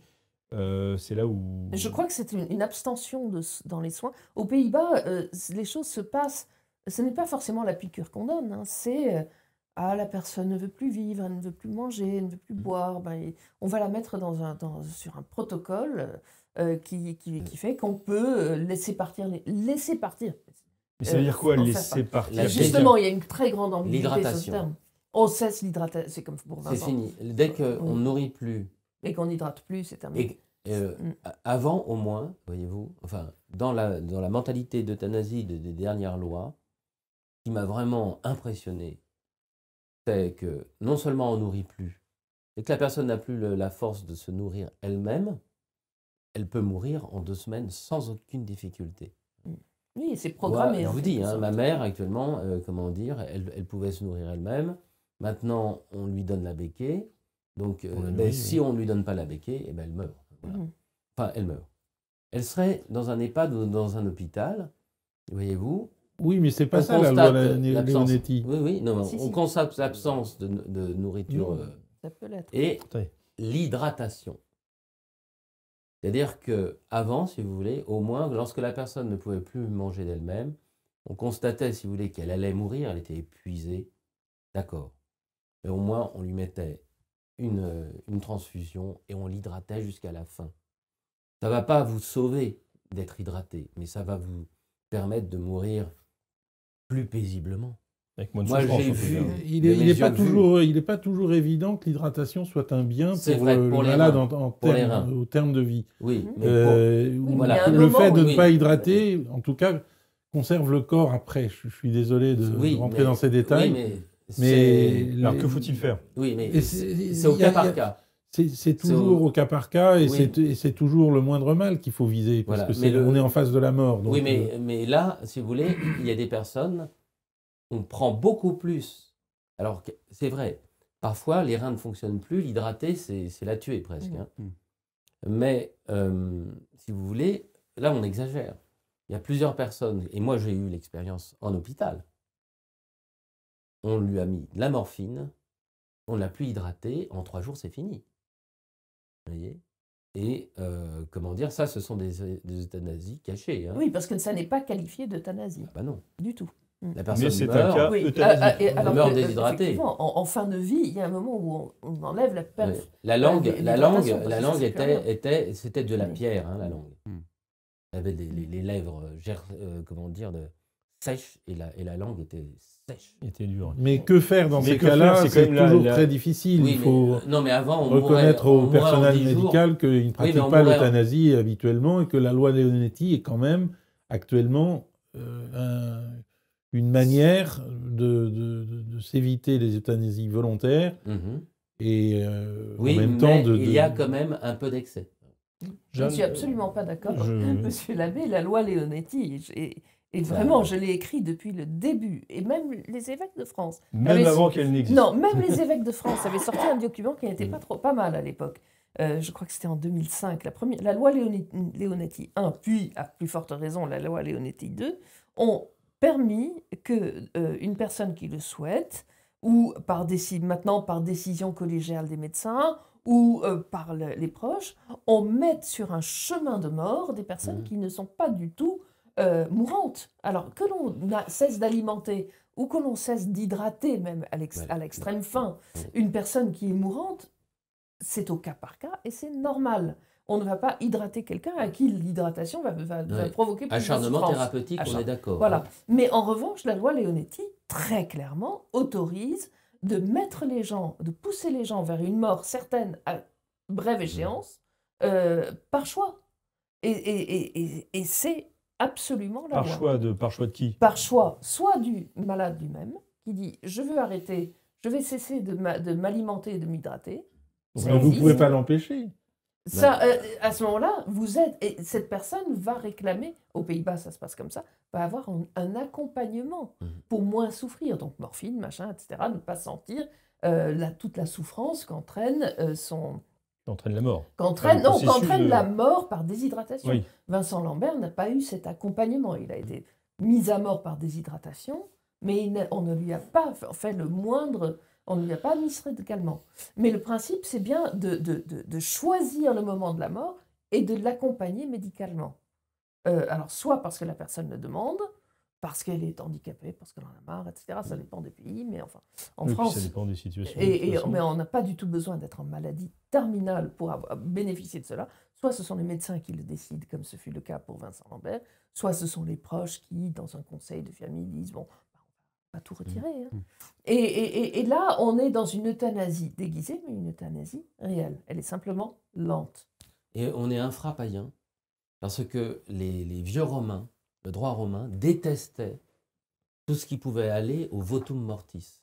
[SPEAKER 1] euh, c'est là où.
[SPEAKER 2] Je crois que c'est une, abstention dans les soins. Aux Pays-Bas, euh, les choses se passent. Ce n'est pas forcément la piqûre qu'on donne. Hein. c'est euh, ah la personne ne veut plus vivre, elle ne veut plus manger, ne veut plus mmh. boire. Ben, on va la mettre sur un protocole mmh. qui, fait qu'on peut laisser partir laisser partir. Mais
[SPEAKER 5] ça veut dire quoi laisser partir Justement, il y a une très grande ambiguïté sur ce terme.
[SPEAKER 2] On cesse l'hydratation. C'est comme fini.
[SPEAKER 5] Dès qu'on on nourrit plus et
[SPEAKER 2] qu'on hydrate plus, c'est terminé. Euh, mm.
[SPEAKER 5] Avant, au moins, voyez-vous, enfin, dans la, dans la mentalité d'euthanasie des dernières lois, ce qui m'a vraiment impressionné, c'est que non seulement on nourrit plus, et que la personne n'a plus la force de se nourrir elle-même, elle peut mourir en deux semaines sans aucune difficulté. Mm.
[SPEAKER 2] Oui, c'est programmé. je vous dis, hein, ma
[SPEAKER 5] mère actuellement, euh, comment dire, elle, elle pouvait se nourrir elle-même. Maintenant, on lui donne la béquille. Donc, euh, ben, si on ne lui donne pas la béquille, eh ben, elle meurt. Mhm. Enfin, elle meurt. Elle serait dans un EHPAD ou dans un hôpital, voyez-vous. Oui, mais c'est pas ça la Oui, oui, non, on constate l'absence de, nourriture mhm. euh, et l'hydratation. C'est-à-dire que avant, si vous voulez, au moins, lorsque la personne ne pouvait plus manger d'elle-même, on constatait, si vous voulez, qu'elle allait mourir, elle était épuisée. D'accord. Mais au moins, on lui mettait euh, une, transfusion et on l'hydratait jusqu'à la fin. Ça ne va pas vous sauver d'être hydraté, mais ça va vous permettre de mourir plus paisiblement. Moi, Il n'est pas, toujours,
[SPEAKER 3] pas toujours évident que l'hydratation soit un bien pour, vrai, euh, le, malade au terme de vie. Oui, mhm. euh, voilà. Le fait de ne pas hydrater, en tout cas, conserve le corps après. Je, suis désolé de, rentrer dans ces détails. Oui, mais alors que faut-il faire Oui, mais c'est au cas par cas. C'est toujours au... cas par cas et c'est toujours le moindre mal qu'il faut viser, parce qu'on que est, on est en face de la mort. oui, mais,
[SPEAKER 5] euh, mais là, si vous voulez, il y a des personnes, on prend beaucoup plus. Alors, c'est vrai, parfois les reins ne fonctionnent plus, l'hydrater, c'est la tuer presque. Hein. Mm. Mais, euh, si vous voulez, là, on exagère. Il y a plusieurs personnes, et moi j'ai eu l'expérience en hôpital, on lui a mis de la morphine, on ne l'a plus hydraté, en trois jours c'est fini. Vous voyez et euh, comment dire, ça, ce sont des, euthanasies cachées. Hein. Oui, parce
[SPEAKER 2] que ça n'est pas qualifié d'euthanasie. Ah bah non. Du tout. Mm. La
[SPEAKER 5] personne Mais c'est un cas meurt déshydratée.
[SPEAKER 2] En, fin de vie, il y a un moment où on, enlève la La langue, la, langue, la langue était,
[SPEAKER 5] était, c'était de la pierre, hein, la mm. langue. Mm. avait les, lèvres, euh, euh, comment dire, de, sèche et la, et la langue était sèche. Était Mais que faire dans ces cas-là C'est toujours très difficile. Il faut euh, non, mais avant,
[SPEAKER 3] reconnaître au personnel médical qu'il ne pratique pas l'euthanasie habituellement et que la loi Leonetti est quand même actuellement euh, une manière de, de, s'éviter les euthanasies volontaires mhm. et euh, en même temps de, Il y a
[SPEAKER 5] quand même un peu d'excès.
[SPEAKER 2] Je ne suis absolument pas d'accord, je... monsieur l'abbé. La loi Leonetti et bah, vraiment, je l'ai écrit depuis le début. Et même les évêques de France. Même ah, avant qu'elle n'existe. Non, même les évêques de France avaient sorti un document qui n'était pas trop pas mal à l'époque. Euh, je crois que c'était en 2005, la, première, la loi Leonetti 1, puis à plus forte raison la loi Leonetti 2, ont permis que euh, une personne qui le souhaite, ou par maintenant par décision collégiale des médecins, ou euh, par les proches, on mette sur un chemin de mort des personnes mmh. qui ne sont pas du tout euh, mourante. Alors que l'on cesse d'alimenter ou que l'on cesse d'hydrater même à l'extrême fin une personne qui est mourante, c'est au cas par cas et c'est normal. On ne va pas hydrater quelqu'un à qui l'hydratation va, provoquer plus Acharnement thérapeutique, on est d'accord. Voilà. Mais en revanche, la loi Leonetti, très clairement, autorise de mettre les gens, de pousser les gens vers une mort certaine à brève mmh. échéance, euh, par choix. et c'est absolument la par Choix
[SPEAKER 1] de, par choix de qui
[SPEAKER 2] Par choix, soit du malade lui-même, qui dit je veux arrêter, je vais cesser de m'alimenter et de m'hydrater. vous ne pouvez pas l'empêcher. Ça, euh, à ce moment-là, vous êtes et cette personne va réclamer aux Pays-Bas, ça se passe comme ça, va avoir un, accompagnement mmh. pour moins souffrir, donc morphine, machin, etc., ne pas sentir euh, la, toute la souffrance qu'entraîne euh, son, Qu'entraîne la mort. Qu'entraîne, euh, la mort par déshydratation. Vincent Lambert n'a pas eu cet accompagnement. Il a été mis à mort par déshydratation, mais on ne lui a pas fait le moindre, on ne lui a pas mis de Mais le principe, c'est bien de, choisir le moment de la mort et de l'accompagner médicalement. Euh, alors, soit parce que la personne le demande, parce qu'elle est handicapée, parce qu'elle en a marre, etc. Ça mm. dépend des pays, mais enfin, en oui, France. Ça dépend des situations. Et, mais on n'a pas du tout besoin d'être en maladie terminale pour avoir, bénéficier de cela. Soit ce sont les médecins qui le décident, comme ce fut le cas pour Vincent Lambert, soit ce sont les proches qui, dans un conseil de famille, disent bon, bah, on va pas tout mm. retirer. Hein. Mm. Et, là, on est dans une euthanasie déguisée, mais une euthanasie réelle. Elle est simplement lente.
[SPEAKER 5] Et on est infra-païen, parce que les, les vieux Romains le droit romain détestait tout ce qui pouvait aller au votum mortis.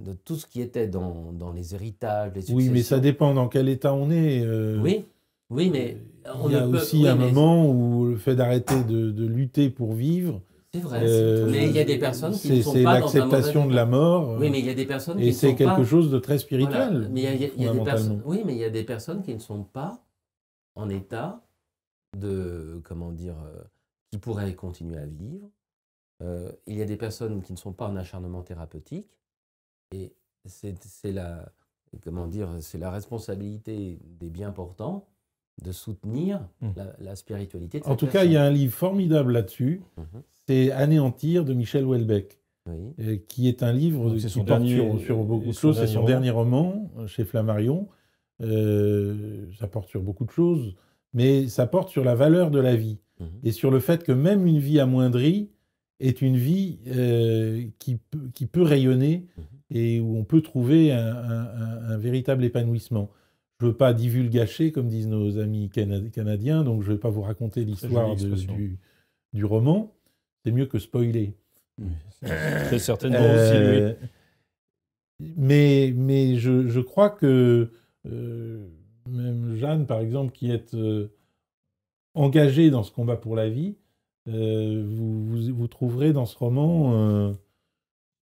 [SPEAKER 5] De tout ce qui était dans, les héritages, les successions. Oui, mais ça dépend
[SPEAKER 3] dans quel état on est. Euh, oui, oui, mais euh, il y a aussi un moment où le fait d'arrêter de, lutter pour vivre. C'est vrai. Euh, mais il y a des personnes qui ne sont pas l'acceptation de la mort. Oui, mais il y a des personnes qui et c'est quelque chose de très spirituel. Mais des personnes.
[SPEAKER 5] Oui, mais il y a des personnes qui ne sont pas en état de comment dire qui pourraient continuer à vivre. Euh, il y a des personnes qui ne sont pas en acharnement thérapeutique. Et c'est la, comment dire, c'est la responsabilité des bien portants de soutenir mmh. la, spiritualité. De en tout cas, il y
[SPEAKER 3] a un livre formidable là-dessus. Mmh. C'est Anéantir de Michel Houellebecq, euh, qui est un livre qui porte euh, sur, beaucoup de choses. C'est son dernier roman chez Flammarion. ça porte sur beaucoup de choses, mais ça porte sur la valeur de la vie et sur le fait que même une vie amoindrie est une vie euh, qui, peut rayonner mhm. et où on peut trouver un, véritable épanouissement. Je ne veux pas divulgacher, comme disent nos amis canadiens, donc je ne vais pas vous raconter l'histoire du, roman. C'est mieux que spoiler. Très certainement euh, aussi, Mais, mais je, crois que euh, même Jeanne, par exemple, qui est engagé dans ce combat pour la vie, euh, vous, trouverez dans ce roman. Euh,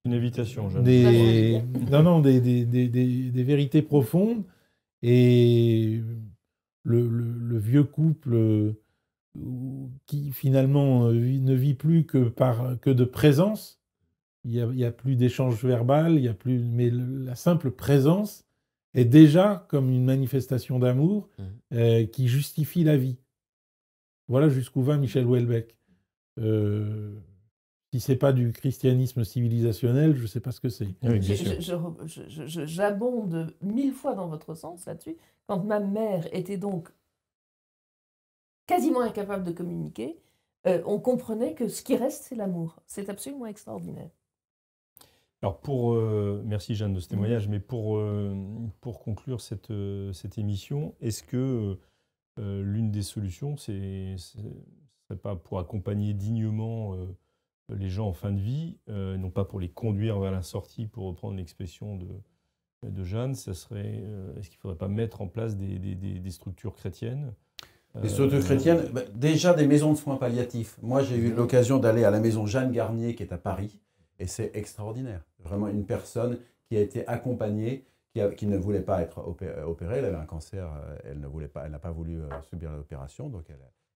[SPEAKER 1] une invitation,
[SPEAKER 3] des, non, non, des, vérités profondes. Et le, vieux couple euh, qui finalement ne vit plus que, par, que de présence, il n'y a, plus d'échange verbal, il y a plus, mais la simple présence est déjà comme une manifestation d'amour mmh. qui justifie la vie. Voilà jusqu'où va Michel Houellebecq. Euh, si n'est pas du christianisme civilisationnel, je ne sais pas ce que c'est.
[SPEAKER 2] J'abonde mille fois dans votre sens là-dessus. Quand ma mère était donc quasiment incapable de communiquer, euh, on comprenait que ce qui reste, c'est l'amour. C'est absolument extraordinaire.
[SPEAKER 1] Alors pour, euh, merci Jeanne de ce mm. témoignage, mais pour, euh, pour conclure cette, cette émission, est-ce que euh, l'une des solutions, c'est serait pas pour accompagner dignement euh, les gens en fin de vie, euh, non pas pour les conduire vers la sortie, pour reprendre l'expression de, de Jeanne, ça serait est-ce qu'il ne faudrait pas mettre en place des, des, structures chrétiennes Des structures chrétiennes bah, Déjà des maisons de
[SPEAKER 4] soins palliatifs. Moi, j'ai eu l'occasion d'aller à la maison Jeanne Garnier qui est à Paris, et c'est extraordinaire. Vraiment une personne qui a été accompagnée qui, ne voulait pas être euh, opérée. Elle avait un cancer, euh, elle ne voulait pas, elle n'a pas voulu euh, subir l'opération, donc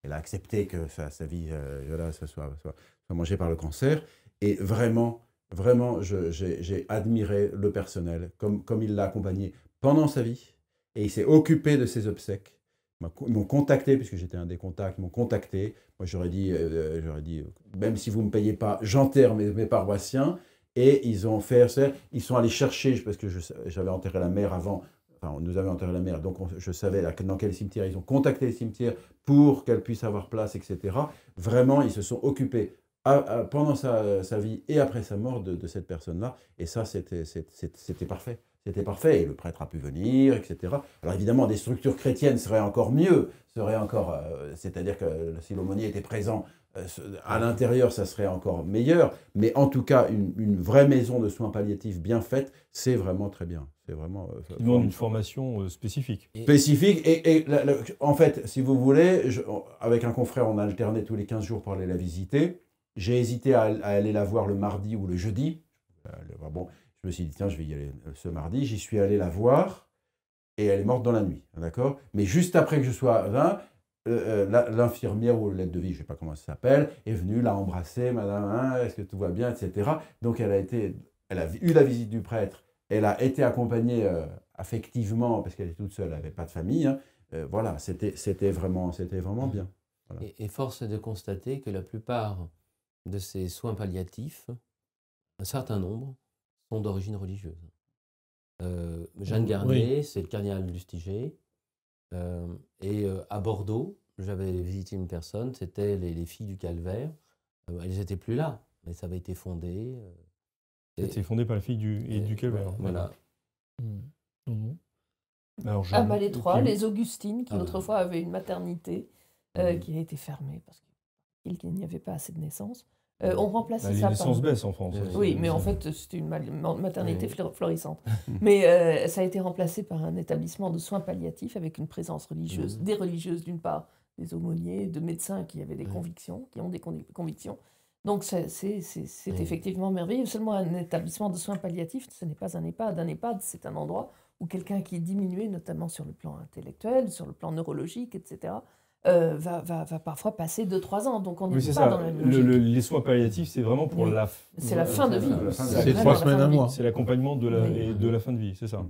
[SPEAKER 4] elle, a accepté que sa, vie soit, mangée par le cancer. Et vraiment, vraiment, j'ai admiré le personnel, comme, comme il l'a accompagné pendant sa vie, et il s'est occupé de ses obsèques. Ils m'ont contacté, puisque j'étais un des contacts, ils m'ont contacté. Moi, j'aurais dit, j'aurais dit, même si vous ne me payez pas, j'enterre mes paroissiens. Et ils ont fait ça, ils sont allés chercher, parce que j'avais enterré la mère avant, enfin, on nous avait enterré la mère, donc je savais dans quel cimetière. Ils ont contacté le cimetière pour qu'elle puisse avoir place, etc. Vraiment, ils se sont occupés pendant sa, vie et après sa mort de, cette personne-là. Et ça, c'était parfait. C'était parfait. Et le prêtre a pu venir, etc. Alors évidemment, des structures chrétiennes seraient encore mieux, euh, c'est-à-dire que la l'aumônier était présent euh, à ah, l'intérieur, ça serait encore meilleur, mais en tout cas, une, vraie maison de soins palliatifs bien faite, c'est vraiment très bien. C'est vraiment. Euh, une
[SPEAKER 1] formation spécifique.
[SPEAKER 4] Euh, spécifique. Et, en fait, si vous voulez, avec un confrère, on alterné tous les 15 jours pour aller la visiter. J'ai hésité à, aller la voir le mardi ou le jeudi. Bon, je me suis dit, tiens, je vais y aller ce mardi. J'y suis allé la voir et elle est morte dans la nuit. D'accord Mais juste après que je sois là, euh, euh, l'infirmière ou l'aide de vie, je ne sais pas comment elle s'appelle, est venue l'a embrasser, madame, hein, est-ce que tout va bien, etc. Donc elle a, été, elle a eu la visite du prêtre, elle a été accompagnée euh, affectivement, parce qu'elle est toute seule, elle n'avait pas de famille. Hein. voilà, c'était vraiment, vraiment bien.
[SPEAKER 5] Et, force est de constater que la plupart de ces soins palliatifs, un certain nombre, sont d'origine religieuse. Jeanne Garnier, c'est le cardinal Lustiger. Euh, et euh, à Bordeaux, j'avais visité une personne, c'était les, filles du calvaire. Euh, elles n'étaient plus là, mais ça avait été fondé.
[SPEAKER 1] C'était fondé par les filles du, et, calvaire. Voilà.
[SPEAKER 5] voilà. Mmh. Mmh. Ah,
[SPEAKER 2] bah, les trois, les Augustines, qui ah. autrefois avaient une maternité, qui a été fermée parce qu'il n'y avait pas assez de naissances. Euh, on remplace bah, ça par... en France. Hein, oui, mais en fait, c'était une maternité florissante. mais euh, ça a été remplacé par un établissement de soins palliatifs avec une présence religieuse, mmh. des religieuses d'une part, des aumôniers, de médecins qui avaient des convictions, qui ont des convictions. Donc c'est effectivement merveilleux. Seulement un établissement de soins palliatifs, ce n'est pas un EHPAD. Un EHPAD, c'est un endroit où quelqu'un qui est diminué, notamment sur le plan intellectuel, sur le plan neurologique, etc., euh, va, va, parfois passer 2-3 ans. Donc on n'est pas dans la le, Les soins
[SPEAKER 1] palliatifs, c'est vraiment pour la, c'est la fin de vie. C'est trois semaines à mois. C'est l'accompagnement de, la, de la fin de vie, c'est ça.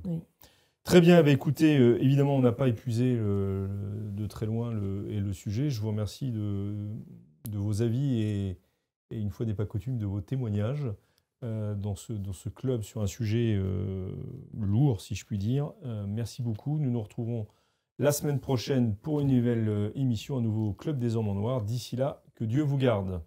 [SPEAKER 1] Très bien, bah, écoutez, euh, évidemment, on n'a pas épuisé de très loin le, et le sujet. Je vous remercie de, de vos avis et, une fois n'est pas coutume, de vos témoignages. Euh, dans, ce, dans ce club sur un sujet lourd, si je puis dire. merci beaucoup. Nous nous retrouvons la semaine prochaine pour une nouvelle euh, émission, un nouveau Club des Hommes en Noir. D'ici là, que Dieu vous garde.